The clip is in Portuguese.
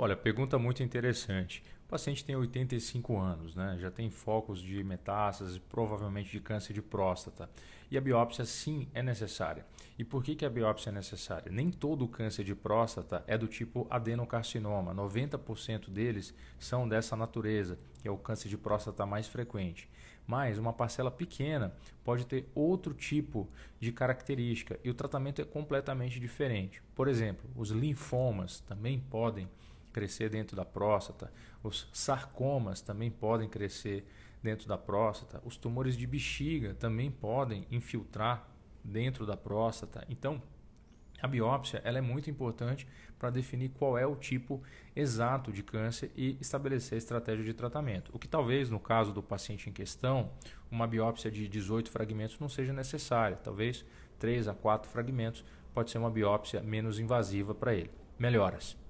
Olha, pergunta muito interessante. O paciente tem 85 anos, né? já tem focos de metástase, provavelmente de câncer de próstata. E a biópsia sim é necessária. E por que, que a biópsia é necessária? Nem todo câncer de próstata é do tipo adenocarcinoma. 90% deles são dessa natureza, que é o câncer de próstata mais frequente. Mas uma parcela pequena pode ter outro tipo de característica e o tratamento é completamente diferente. Por exemplo, os linfomas também podem crescer dentro da próstata, os sarcomas também podem crescer dentro da próstata, os tumores de bexiga também podem infiltrar dentro da próstata. Então, a biópsia ela é muito importante para definir qual é o tipo exato de câncer e estabelecer a estratégia de tratamento. O que talvez, no caso do paciente em questão, uma biópsia de 18 fragmentos não seja necessária. Talvez 3 a 4 fragmentos pode ser uma biópsia menos invasiva para ele. Melhoras.